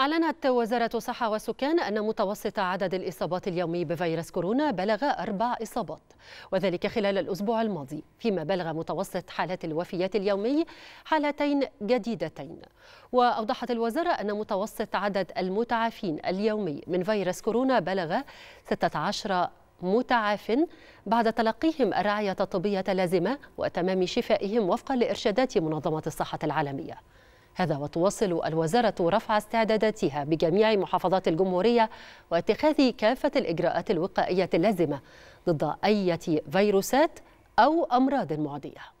أعلنت وزارة الصحة والسكان أن متوسط عدد الإصابات اليومي بفيروس كورونا بلغ أربع إصابات وذلك خلال الأسبوع الماضي فيما بلغ متوسط حالات الوفيات اليومي حالتين جديدتين وأوضحت الوزارة أن متوسط عدد المتعافين اليومي من فيروس كورونا بلغ 16 متعاف بعد تلقيهم الرعاية الطبية اللازمة وتمام شفائهم وفقا لإرشادات منظمة الصحة العالمية هذا وتواصل الوزارة رفع استعداداتها بجميع محافظات الجمهورية واتخاذ كافة الإجراءات الوقائية اللازمة ضد أي فيروسات أو أمراض معدية